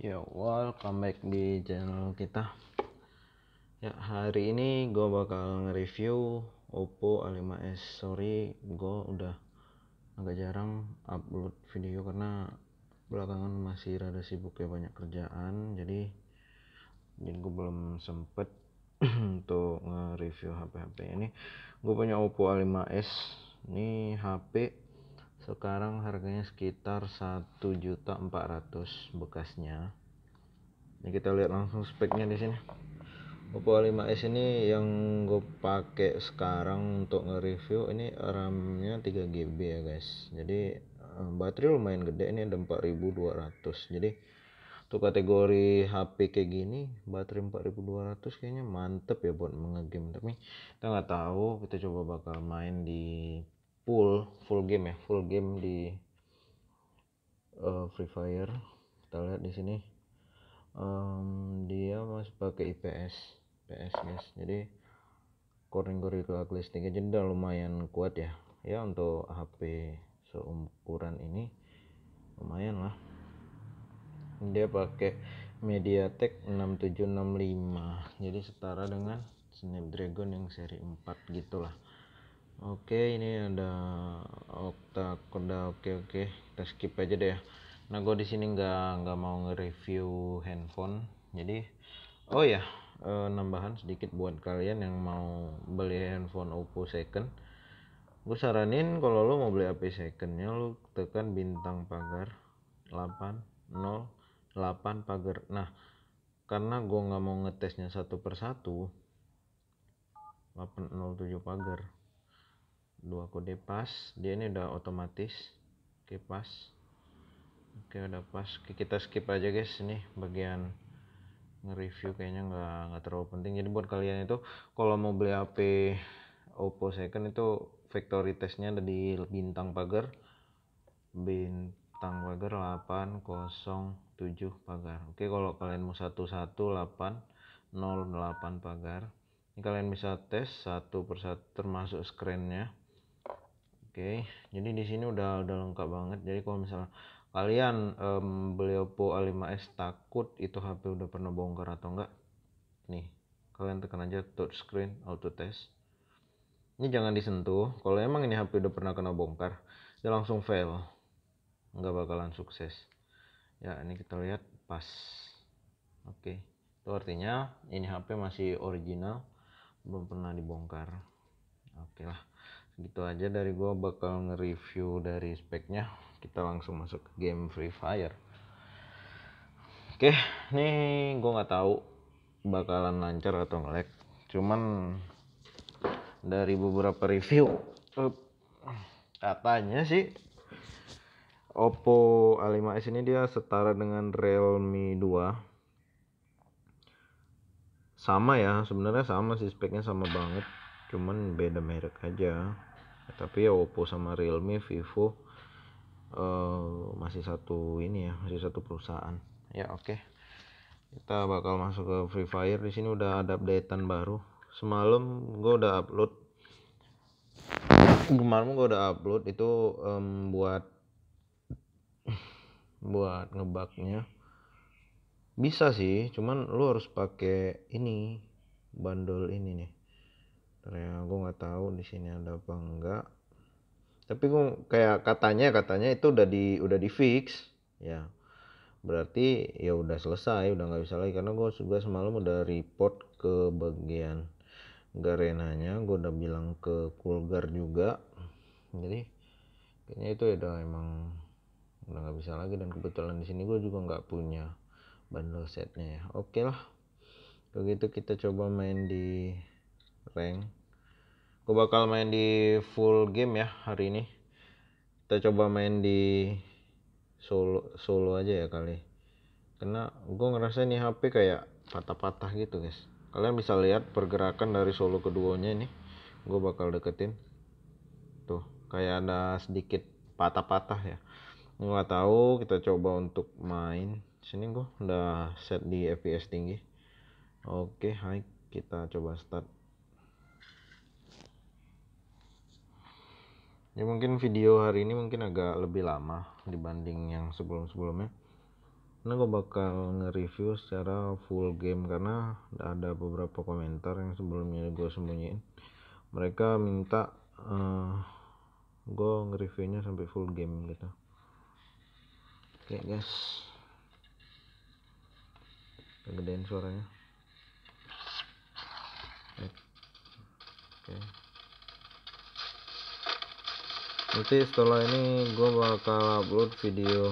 Yo, welcome back di channel kita. Ya, hari ini gue bakal nge-review Oppo A5s. Sorry, gue udah agak jarang upload video karena belakangan masih rada sibuk ya banyak kerjaan. Jadi, jadi gue belum sempet untuk nge-review HP-HP ini. Gue punya Oppo A5s. Ini HP sekarang harganya sekitar 1.400 bekasnya ini kita lihat langsung speknya di sini Oppo A5s ini yang gue pakai sekarang untuk nge-review ini RAM-nya 3GB ya guys jadi eh, baterai lumayan gede ini ada 4200 jadi untuk kategori HP kayak gini baterai 4200 kayaknya mantep ya buat nge-game tapi kita nggak tahu kita coba bakal main di full full game ya full game di uh, Free Fire kita lihat di sini um, dia masih pakai IPS IPS guys jadi koring Gorilla Glass tiga jendela lumayan kuat ya ya untuk HP seumuran ini lumayan lah dia pakai MediaTek 6765 jadi setara dengan Snapdragon yang seri 4 gitulah Oke, ini ada Okta Konda. Oke, oke. Kita skip aja deh ya. Nah, gue di sini nggak nggak mau nge-review handphone. Jadi, oh ya, e, nambahan sedikit buat kalian yang mau beli handphone Oppo second. Gue saranin kalau lo mau beli HP secondnya, lo tekan bintang pagar 808 pagar. Nah, karena gue nggak mau ngetesnya satu persatu, 807 pagar dua kode pas dia ini udah otomatis oke pas oke udah pas oke, kita skip aja guys ini bagian nge-review kayaknya nggak nggak terlalu penting jadi buat kalian itu kalau mau beli HP Oppo second itu factory testnya ada di bintang pagar bintang pagar 807 pagar oke kalau kalian mau satu satu 11808 pagar ini kalian bisa tes satu persatu termasuk screennya Oke, jadi di sini udah udah lengkap banget. Jadi kalau misalnya kalian um, beli Oppo A5s takut itu HP udah pernah bongkar atau enggak nih kalian tekan aja touch screen auto test ini jangan disentuh kalau emang ini HP udah pernah kena bongkar dia langsung fail nggak bakalan sukses ya ini kita lihat pas oke itu artinya ini HP masih original belum pernah dibongkar oke lah gitu aja dari gua bakal nge-review dari speknya kita langsung masuk ke game Free Fire oke ini gua nggak tahu bakalan lancar atau ngelag cuman dari beberapa review katanya sih Oppo A5s ini dia setara dengan Realme 2 sama ya sebenarnya sama sih speknya sama banget cuman beda merek aja Eh, tapi ya Oppo sama Realme Vivo uh, masih satu ini ya masih satu perusahaan ya oke okay. kita bakal masuk ke Free Fire di sini udah ada updatean baru semalam gue udah upload kemarin gue udah upload itu um, buat buat ngebaknya bisa sih cuman lu harus pakai ini bandol ini nih Ya, gue nggak tahu di sini ada apa enggak tapi gue kayak katanya katanya itu udah di udah di fix ya berarti ya udah selesai udah nggak bisa lagi karena gue juga semalam udah report ke bagian garenanya gue udah bilang ke kulgar juga jadi kayaknya itu ya udah emang udah nggak bisa lagi dan kebetulan di sini gue juga nggak punya bundle setnya ya oke okay lah begitu kita coba main di rank gue bakal main di full game ya hari ini kita coba main di solo solo aja ya kali karena gue ngerasa ini HP kayak patah-patah gitu guys kalian bisa lihat pergerakan dari solo keduanya ini gue bakal deketin tuh kayak ada sedikit patah-patah ya nggak tahu kita coba untuk main sini gue udah set di fps tinggi oke okay, hai kita coba start ya mungkin video hari ini mungkin agak lebih lama dibanding yang sebelum-sebelumnya karena gue bakal nge-review secara full game karena ada beberapa komentar yang sebelumnya gue sembunyiin mereka minta uh, eh, gue nge-reviewnya sampai full game gitu oke okay, guys kegedean suaranya nanti setelah ini gue bakal upload video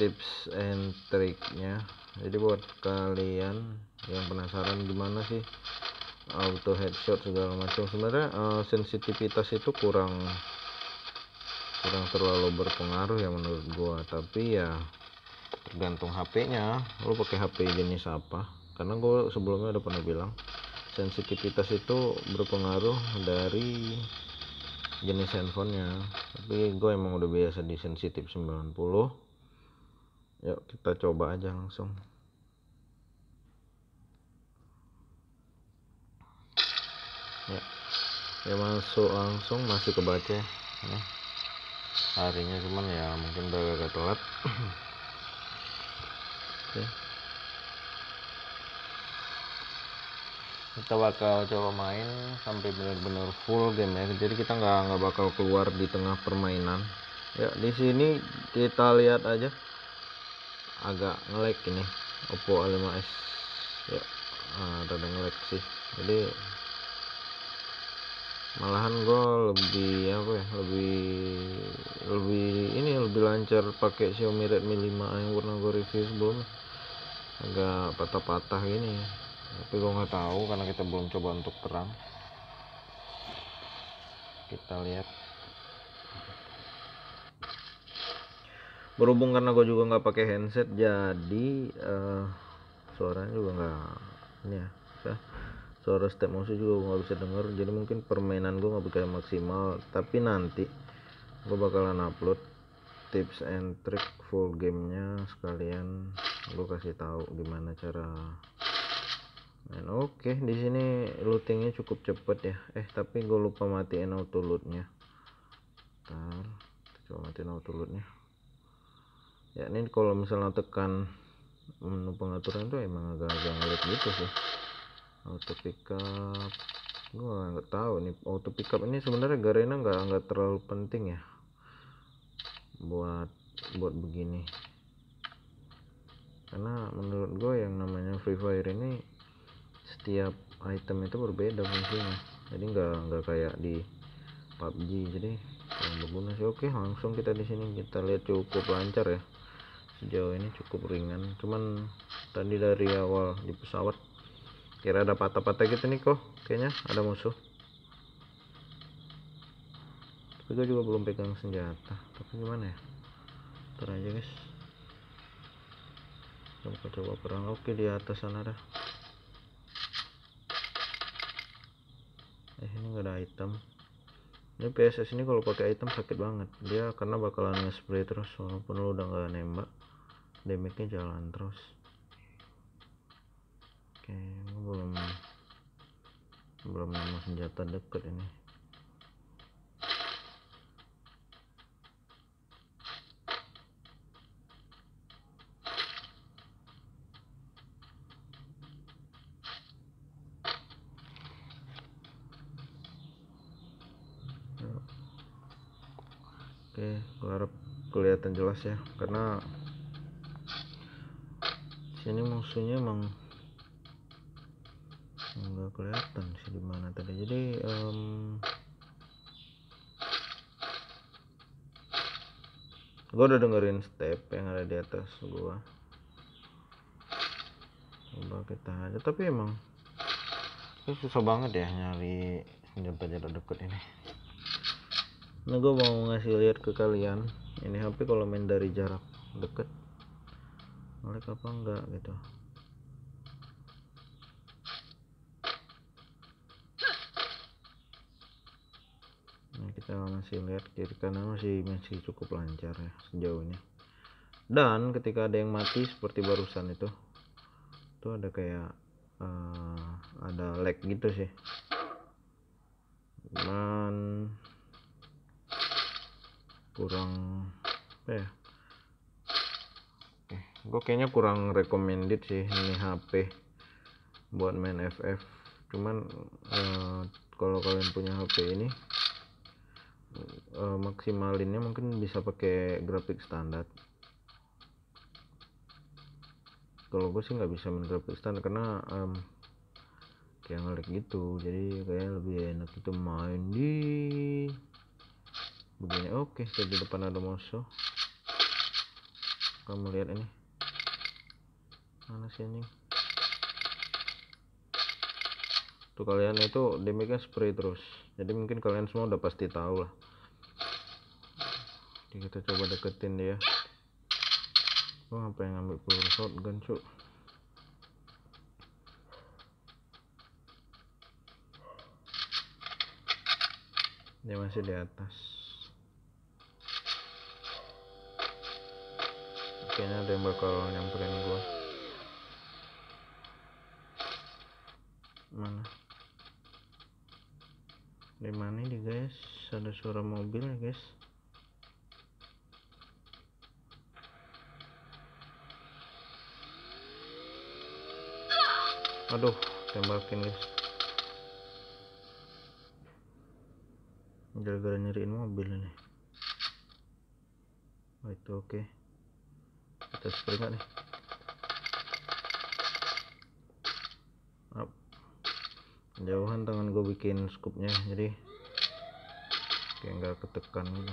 tips and triknya jadi buat kalian yang penasaran gimana sih auto headshot segala macam sebenarnya uh, sensitivitas itu kurang kurang terlalu berpengaruh ya menurut gua tapi ya tergantung HP-nya lu pakai HP jenis apa karena gua sebelumnya udah pernah bilang sensitivitas itu berpengaruh dari jenis handphonenya tapi gue emang udah biasa di sensitif 90 yuk kita coba aja langsung ya ya masuk langsung masih kebaca ya. harinya cuman ya mungkin udah agak telat oke okay. Ya. kita bakal coba main sampai benar-benar full game ya jadi kita nggak nggak bakal keluar di tengah permainan ya di sini kita lihat aja agak ngelek ini Oppo A5s ya nah, ngelek sih jadi malahan gue lebih apa ya lebih lebih ini lebih lancar pakai Xiaomi Redmi 5A yang pernah gue review sebelum agak patah-patah ini. -patah tapi gue nggak tahu karena kita belum coba untuk terang kita lihat berhubung karena gue juga nggak pakai handset jadi uh, suaranya juga nggak ini ya suara step musuh juga gue nggak bisa denger jadi mungkin permainan gue nggak bisa maksimal tapi nanti gue bakalan upload tips and trick full gamenya sekalian gue kasih tahu gimana cara dan oke di sini lootingnya cukup cepet ya eh tapi gue lupa matiin auto lootnya. Bentar, coba matiin auto lootnya. ya ini kalau misalnya tekan menu pengaturan tuh emang agak-agak ngelit gitu sih auto pickup gue nggak tahu nih auto pickup ini sebenarnya Garena nggak nggak terlalu penting ya buat buat begini karena menurut gue yang namanya free fire ini setiap item itu berbeda fungsinya jadi nggak nggak kayak di PUBG jadi kurang berguna sih oke langsung kita di sini kita lihat cukup lancar ya sejauh ini cukup ringan cuman tadi dari awal di pesawat kira ada patah-patah gitu nih kok kayaknya ada musuh tapi gue juga belum pegang senjata tapi gimana ya ntar aja guys kita coba perang oke di atas sana dah eh iya, ini nggak ada item ini PSS ini kalau pakai item sakit banget dia karena bakalan nge-spray terus walaupun lu udah nggak nembak damage-nya jalan terus oke okay, belum belum nemu senjata deket ini jelas ya karena sini musuhnya emang nggak kelihatan sih di tadi jadi um, gue udah dengerin step yang ada di atas gue coba kita aja tapi emang susah banget ya nyari senjata jarak dekat ini nah gue mau ngasih lihat ke kalian ini HP kalau main dari jarak deket oleh apa enggak gitu nah kita masih lihat kiri kanan masih masih cukup lancar ya sejauhnya dan ketika ada yang mati seperti barusan itu itu ada kayak uh, ada lag gitu sih Dan kurang ya eh, gue kayaknya kurang recommended sih ini HP buat main FF cuman uh, kalau kalian punya HP ini uh, maksimalinnya mungkin bisa pakai grafik standar kalau gue sih nggak bisa main grafik standar karena um, kayak ngelag gitu jadi kayak lebih enak itu main di begini oke okay, di depan ada musuh kamu lihat ini mana sih ini tuh kalian itu demikian spray terus jadi mungkin kalian semua udah pasti tahu lah jadi kita coba deketin dia gua oh, apa yang ngambil peluru shotgun cuk dia masih di atas kayaknya ada yang bakal nyamperin gua mana di mana nih guys ada suara mobil ya guys aduh tembakin guys gara-gara nyariin mobil ini oh, itu oke okay terus keringat nih jauhan tangan gue bikin scoopnya jadi kayak nggak ketekan gitu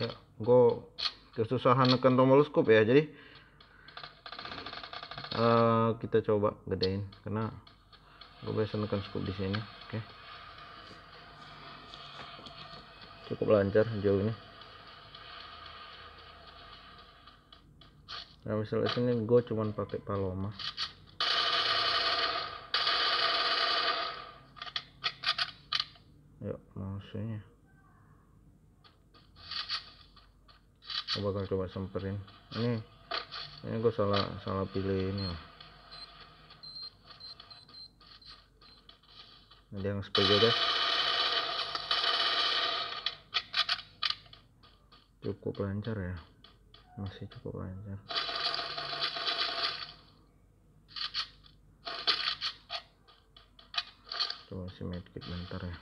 ya gue kesusahan neken tombol scope ya jadi uh, kita coba gedein karena gue biasa neken scope di sini oke okay. cukup lancar jauh ini nah misalnya sini gue cuman pakai paloma yuk maksudnya coba bakal coba semperin ini ini gue salah salah pilih ini loh. ada yang sepeda deh cukup lancar ya masih cukup lancar coba si medkit bentar ya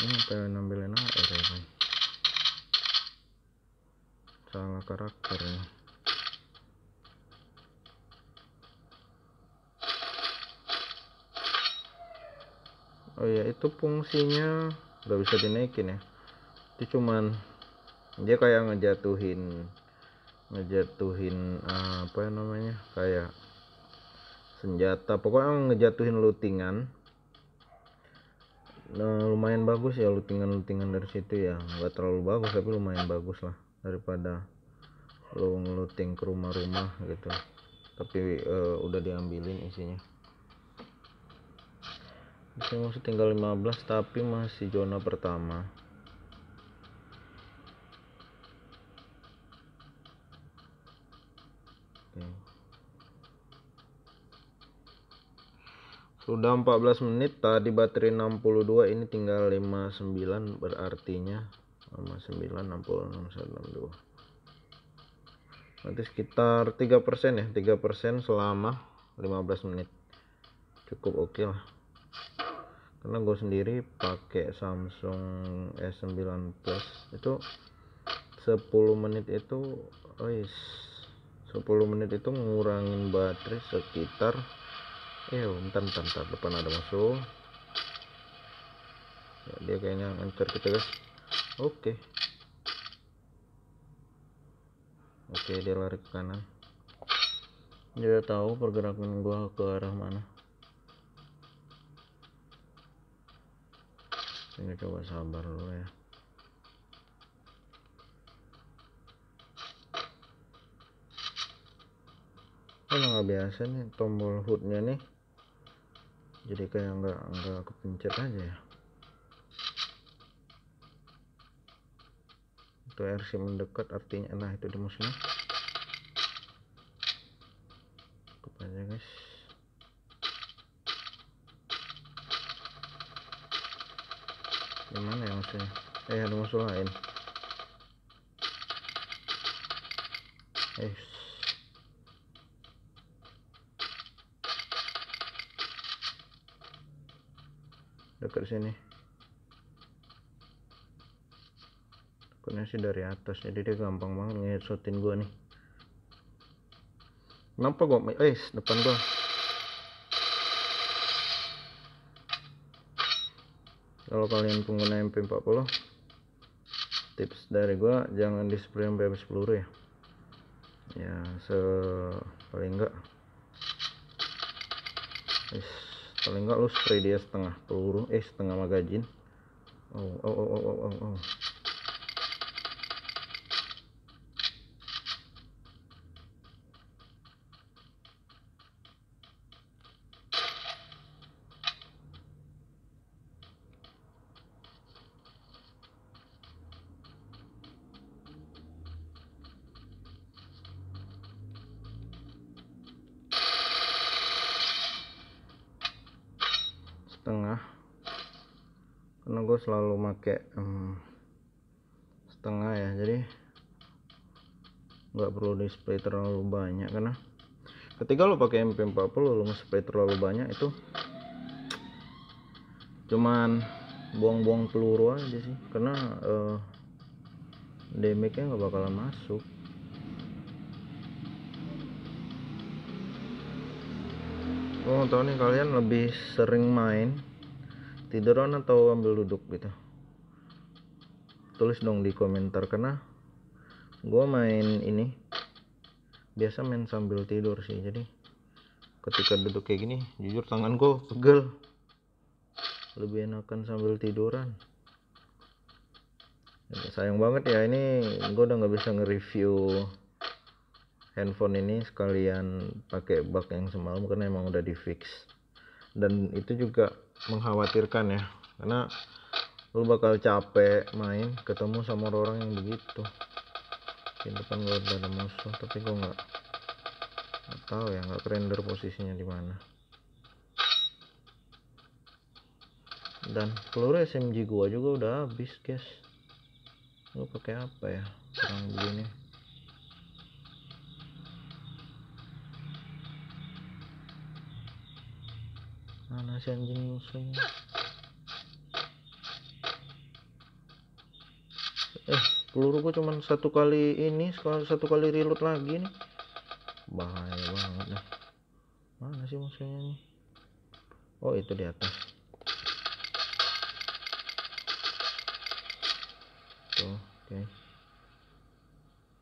Ini nampilin air ya Salah karakter ya. Oh ya itu fungsinya nggak bisa dinaikin ya. Itu cuman dia kayak ngejatuhin ngejatuhin ah, apa namanya kayak senjata pokoknya ngejatuhin lootingan nah, lumayan bagus ya lootingan-lootingan dari situ ya nggak terlalu bagus tapi lumayan bagus lah daripada lo ngeluting ke rumah-rumah gitu tapi uh, udah diambilin isinya masih tinggal 15 tapi masih zona pertama Sudah 14 menit tadi baterai 62 ini tinggal 59 berartinya 59 66 62 Nanti sekitar 3% ya, 3% selama 15 menit. Cukup oke okay lah. Karena gue sendiri pakai Samsung S9 Plus itu 10 menit itu oh yes, 10 menit itu ngurangin baterai sekitar eh bentar bentar, bentar. depan ada musuh ya, dia kayaknya ngincer kita guys oke oke dia lari ke kanan dia tahu pergerakan gua ke arah mana ini coba sabar dulu ya Ini nggak biasa nih tombol hoodnya nih jadi kayak nggak nggak kepencet aja ya itu RC mendekat artinya nah itu di musuhnya kepanjang guys gimana ya musuhnya eh ada musuh lain eh dekat sini koneksi dari atas jadi dia gampang banget ngeheadsotin gua nih kenapa gua eh depan gua kalau kalian pengguna MP40 tips dari gua jangan di spray yang bebas ya ya se paling enggak paling enggak lu spray dia setengah peluru eh setengah magazin oh oh oh oh oh, oh. karena gue selalu make um, setengah ya jadi nggak perlu di spray terlalu banyak karena ketika lo pakai MP40 lo mau spray terlalu banyak itu cuman buang-buang peluru aja sih karena uh, eh, damage nya nggak bakalan masuk oh, tahu nih kalian lebih sering main tiduran atau ambil duduk gitu tulis dong di komentar karena gue main ini biasa main sambil tidur sih jadi ketika duduk kayak gini jujur tangan gue pegel lebih enakan sambil tiduran sayang banget ya ini gue udah nggak bisa nge-review handphone ini sekalian pakai bug yang semalam karena emang udah di fix dan itu juga mengkhawatirkan ya karena lu bakal capek main ketemu sama orang, yang begitu di depan gue ada musuh tapi gue nggak tahu ya nggak render posisinya di mana dan peluru SMG gua juga udah habis guys lu pakai apa ya kurang begini mana si anjing musuhnya eh peluru gua cuman satu kali ini sekolah satu kali reload lagi nih bahaya banget nih mana sih musuhnya nih oh itu di atas tuh oke okay.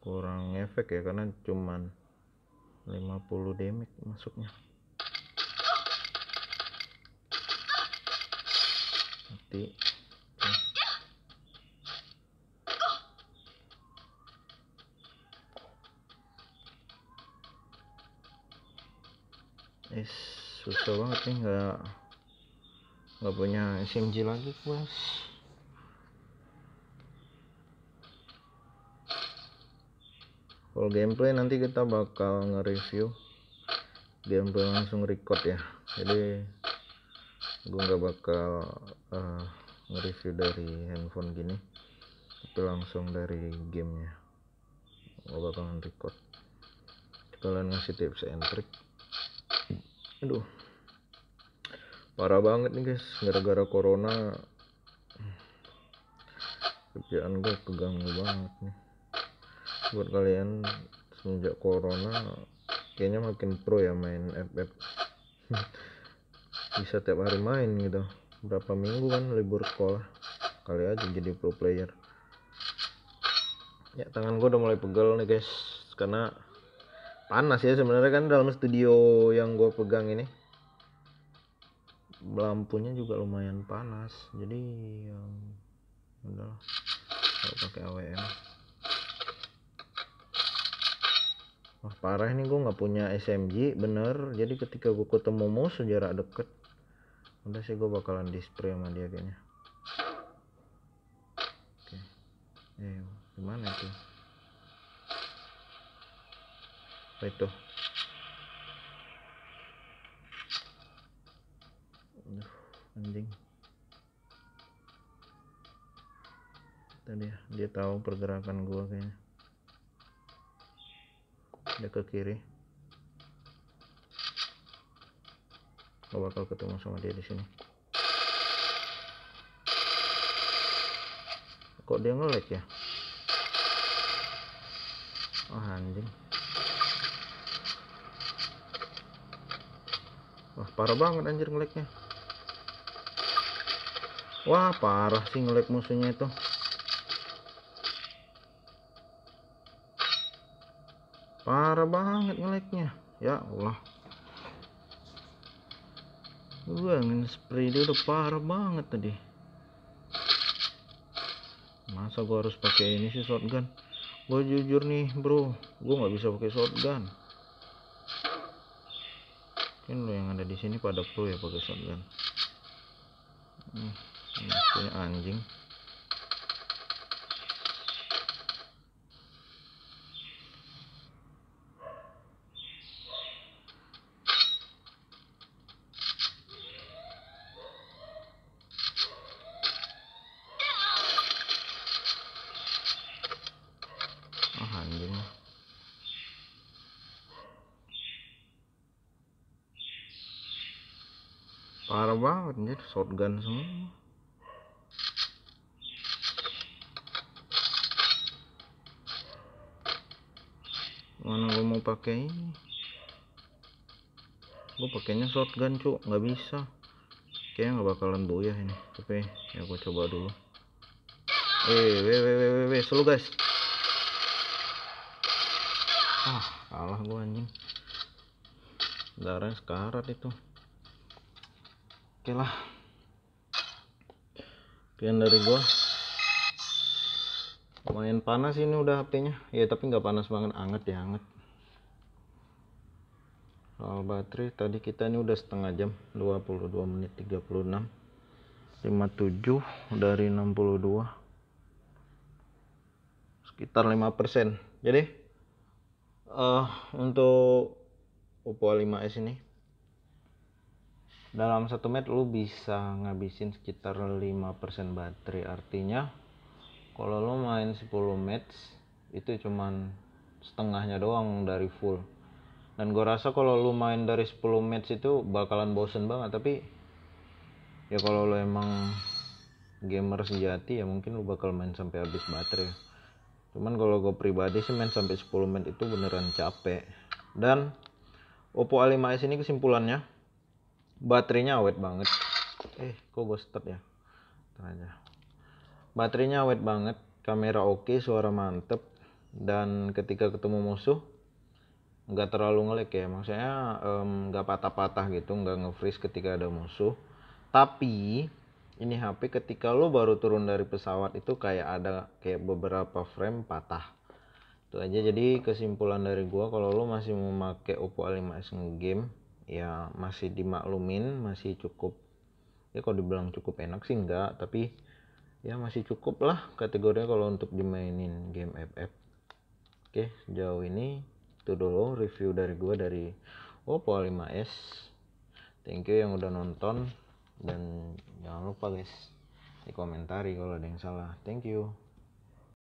kurang efek ya karena cuman 50 damage masuknya mati eh susah banget nih nggak nggak punya SMG lagi bos kalau gameplay nanti kita bakal nge-review gameplay langsung record ya jadi gue nggak bakal uh, nge-review dari handphone gini tapi langsung dari gamenya gue bakalan record kalian ngasih tips and trick aduh parah banget nih guys gara-gara corona kerjaan gue keganggu banget nih buat kalian semenjak corona kayaknya makin pro ya main FF bisa tiap hari main gitu berapa minggu kan libur sekolah kali aja jadi pro player ya tangan gue udah mulai pegel nih guys karena panas ya sebenarnya kan dalam studio yang gue pegang ini lampunya juga lumayan panas jadi yang udah kalau pakai AWM wah parah nih gue nggak punya SMG bener jadi ketika gue ketemu musuh jarak deket udah sih gue bakalan display sama dia kayaknya oke eh gimana itu apa itu Aduh, anjing tadi ya dia tahu pergerakan gua kayaknya dia ke kiri gak bakal ketemu sama dia di sini kok dia ngelag ya oh anjing wah parah banget anjir ngelagnya wah parah sih ngelag musuhnya itu parah banget ngelagnya ya Allah Wah, spray dia udah parah banget tadi. Masa gua harus pakai ini sih shotgun? Gua jujur nih, Bro. Gua nggak bisa pakai shotgun. Mungkin lo yang ada di sini pada pro ya pakai shotgun. Hmm, ini anjing. anjir shotgun semua mana gue mau pakai ini gue pakainya shotgun cuk nggak bisa kayaknya nggak bakalan ya ini tapi ya gue coba dulu eh weh weh weh weh slow guys ah kalah gue anjing darah sekarat itu oke lah sekian dari gua lumayan panas ini udah HP-nya ya tapi nggak panas banget anget ya anget soal baterai tadi kita ini udah setengah jam 22 menit 36 57 dari 62 sekitar 5% jadi uh, untuk Oppo A5s ini dalam satu menit lu bisa ngabisin sekitar 5% baterai artinya kalau lu main 10 match itu cuman setengahnya doang dari full dan gue rasa kalau lu main dari 10 match itu bakalan bosen banget tapi ya kalau lu emang gamer sejati ya mungkin lu bakal main sampai habis baterai cuman kalau gue pribadi sih main sampai 10 menit itu beneran capek dan Oppo A5s ini kesimpulannya baterainya awet banget eh kok gue stop ya aja baterainya awet banget kamera oke okay, suara mantep dan ketika ketemu musuh nggak terlalu ngelek ya maksudnya um, nggak patah-patah gitu nggak nge-freeze ketika ada musuh tapi ini HP ketika lo baru turun dari pesawat itu kayak ada kayak beberapa frame patah itu aja jadi kesimpulan dari gua kalau lo masih memakai Oppo A5s game ya masih dimaklumin masih cukup ya kalau dibilang cukup enak sih enggak tapi ya masih cukup lah kategorinya kalau untuk dimainin game FF oke sejauh ini itu dulu review dari gue dari Oppo 5S thank you yang udah nonton dan jangan lupa guys dikomentari kalau ada yang salah thank you